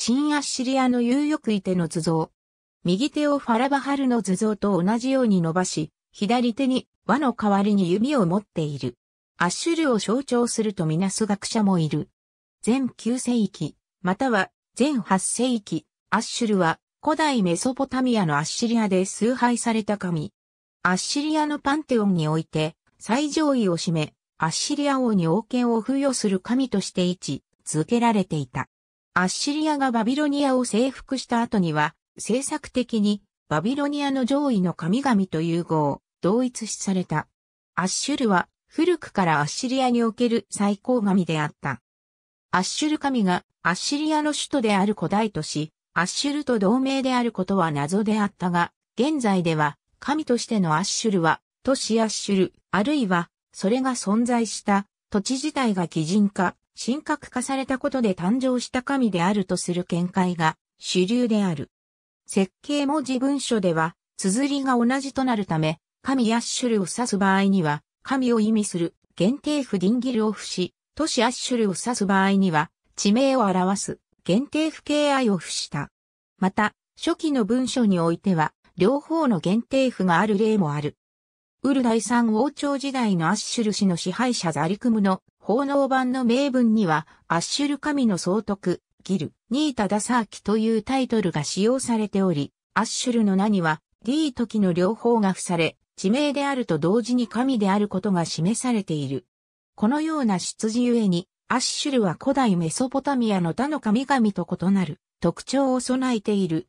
新アッシリアの有力い手の図像。右手をファラバハルの図像と同じように伸ばし、左手に輪の代わりに弓を持っている。アッシュルを象徴するとみなす学者もいる。全9世紀、または全8世紀、アッシュルは古代メソポタミアのアッシリアで崇拝された神。アッシリアのパンテオンにおいて最上位を占め、アッシリア王に王権を付与する神として位置づけられていた。アッシリアがバビロニアを征服した後には、政策的にバビロニアの上位の神々と融合、同一視された。アッシュルは古くからアッシリアにおける最高神であった。アッシュル神がアッシリアの首都である古代都市、アッシュルと同盟であることは謎であったが、現在では神としてのアッシュルは都市アッシュル、あるいはそれが存在した土地自体が基人化、神格化されたことで誕生した神であるとする見解が主流である。設計文字文書では、綴りが同じとなるため、神アッシュルを指す場合には、神を意味する限定符ディンギルを付し、都市アッシュルを指す場合には、地名を表す限定符敬愛を付した。また、初期の文書においては、両方の限定符がある例もある。ウル第三王朝時代のアッシュル氏の支配者ザリクムの奉納版の名文には、アッシュル神の総督、ギル、ニータ・ダサーキというタイトルが使用されており、アッシュルの名には、D 時の両方が付され、地名であると同時に神であることが示されている。このような出自ゆえに、アッシュルは古代メソポタミアの他の神々と異なる特徴を備えている。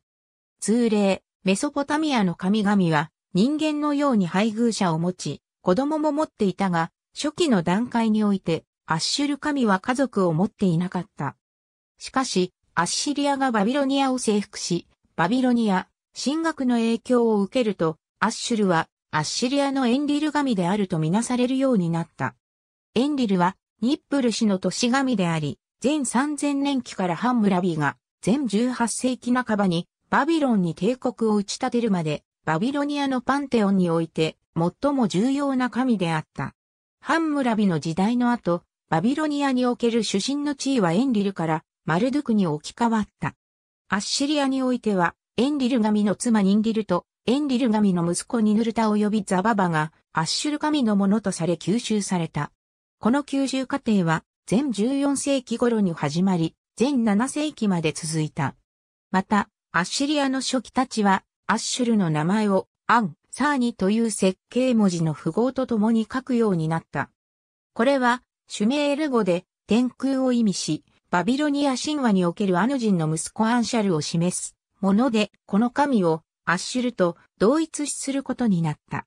通例、メソポタミアの神々は人間のように配偶者を持ち、子供も持っていたが、初期の段階において、アッシュル神は家族を持っていなかった。しかし、アッシリアがバビロニアを征服し、バビロニア、神学の影響を受けると、アッシュルは、アッシリアのエンリル神であるとみなされるようになった。エンリルは、ニップル氏の都市神であり、前3000年期からハンムラビーが、全18世紀半ばに、バビロンに帝国を打ち立てるまで、バビロニアのパンテオンにおいて最も重要な神であった。ハンムラビの時代の後、バビロニアにおける主神の地位はエンリルからマルドゥクに置き換わった。アッシリアにおいては、エンリル神の妻ニンリルと、エンリル神の息子ニヌルタ及びザババが、アッシュル神のものとされ吸収された。この吸収過程は、全14世紀頃に始まり、全7世紀まで続いた。また、アッシリアの初期たちは、アッシュルの名前をアン、サーニという設計文字の符号と共に書くようになった。これは、シュメール語で天空を意味し、バビロニア神話におけるアヌ人の息子アンシャルを示すもので、この神をアッシュルと同一視することになった。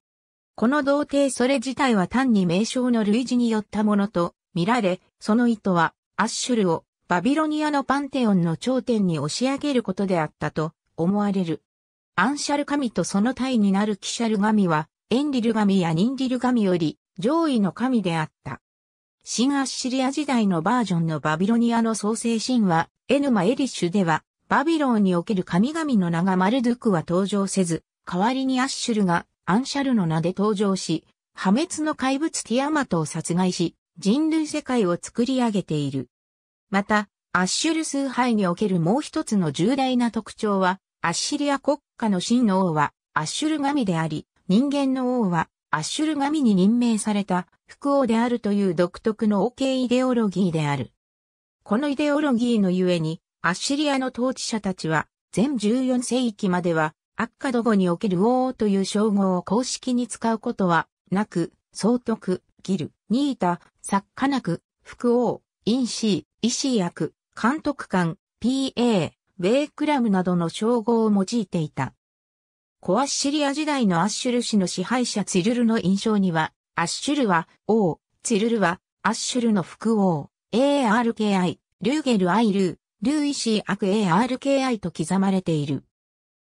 この童貞それ自体は単に名称の類似によったものと見られ、その意図はアッシュルをバビロニアのパンテオンの頂点に押し上げることであったと思われる。アンシャル神とその体になるキシャル神は、エンリル神やニンディル神より上位の神であった。新アッシリア時代のバージョンのバビロニアの創世神話、エヌマ・エリッシュでは、バビロンにおける神々の名がマルドゥクは登場せず、代わりにアッシュルがアンシャルの名で登場し、破滅の怪物ティアマトを殺害し、人類世界を作り上げている。また、アッシュル崇拝におけるもう一つの重大な特徴は、アッシリア国下の真の王はアッシュル神であり、人間の王はアッシュル神に任命された副王であるという独特の王、OK、系イデオロギーである。このイデオロギーのゆえに、アッシリアの統治者たちは、全14世紀までは、アッカド語における王という称号を公式に使うことは、なく、総督、ギル、ニータ、作家なく、副王、インシー、医師役、監督官、PA、ベイクラムなどの称号を用いていた。コアッシリア時代のアッシュル氏の支配者ツィルルの印象には、アッシュルは王、ツィルルはアッシュルの副王、ARKI、ルーゲル・アイルー、ルーイシー・アク ARKI と刻まれている。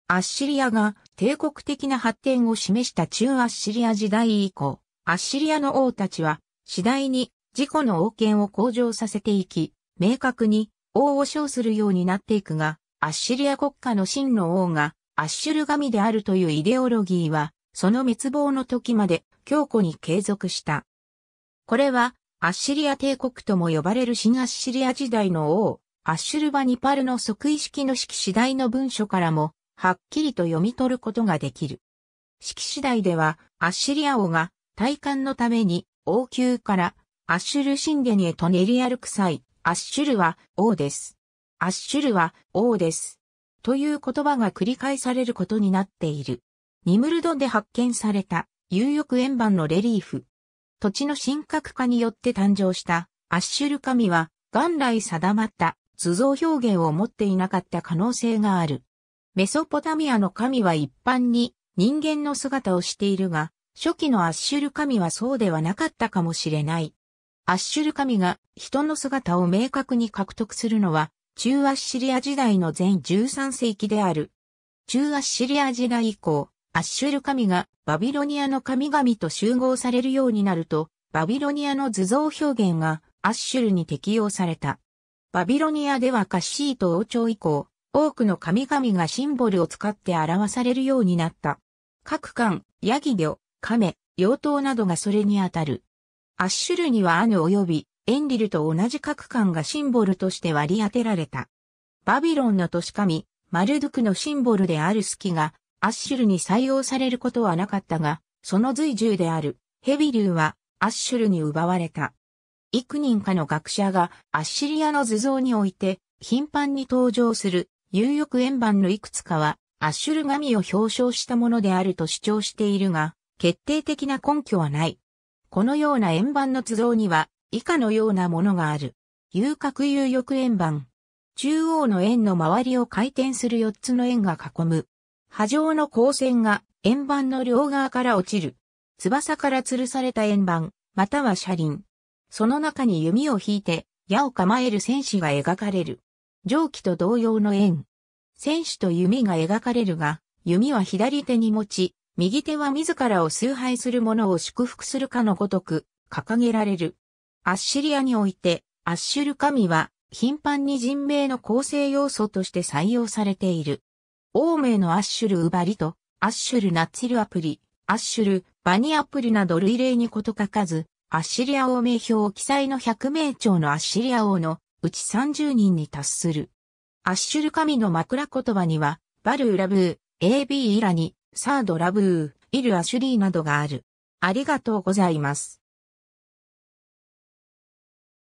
アッシリアが帝国的な発展を示した中アッシリア時代以降、アッシリアの王たちは次第に自己の王権を向上させていき、明確に王を称するようになっていくが、アッシリア国家の真の王が、アッシュル神であるというイデオロギーは、その滅亡の時まで強固に継続した。これは、アッシリア帝国とも呼ばれる新アッシリア時代の王、アッシュルバニパルの即位式の式次第の文書からも、はっきりと読み取ることができる。式次第では、アッシリア王が、大感のために、王宮から、アッシュル神殿へと練り歩く際、アッシュルは王です。アッシュルは王です。という言葉が繰り返されることになっている。ニムルドで発見された、有翼円盤のレリーフ。土地の神格化によって誕生したアッシュル神は元来定まった図像表現を持っていなかった可能性がある。メソポタミアの神は一般に人間の姿をしているが、初期のアッシュル神はそうではなかったかもしれない。アッシュル神が人の姿を明確に獲得するのは、中アッシリア時代の全13世紀である。中アッシリア時代以降、アッシュル神がバビロニアの神々と集合されるようになると、バビロニアの図像表現がアッシュルに適用された。バビロニアではカッシート王朝以降、多くの神々がシンボルを使って表されるようになった。各巻、ヤギ魚、亀、妖刀などがそれにあたる。アッシュルにはアヌ及びエンリルと同じ各館がシンボルとして割り当てられた。バビロンの都市神、マルドゥクのシンボルであるスキが、アッシュルに採用されることはなかったが、その随従である、ヘビリューは、アッシュルに奪われた。幾人かの学者が、アッシリアの図像において、頻繁に登場する、有力円盤のいくつかは、アッシュル神を表彰したものであると主張しているが、決定的な根拠はない。このような円盤の図像には、以下のようなものがある。遊郭遊翼円盤。中央の円の周りを回転する4つの円が囲む。波状の光線が円盤の両側から落ちる。翼から吊るされた円盤、または車輪。その中に弓を引いて、矢を構える戦士が描かれる。蒸気と同様の円。戦士と弓が描かれるが、弓は左手に持ち、右手は自らを崇拝する者を祝福するかのごとく、掲げられる。アッシリアにおいて、アッシュル神は、頻繁に人名の構成要素として採用されている。欧米のアッシュルウバリと、アッシュルナッツルアプリ、アッシュル、バニアプリなど類例にこと書かず、アッシリア王名表記載の100名長のアッシリア王のうち30人に達する。アッシュル神の枕言葉には、バルラブー、AB イラニ、サードラブー、イルアシュリーなどがある。ありがとうございます。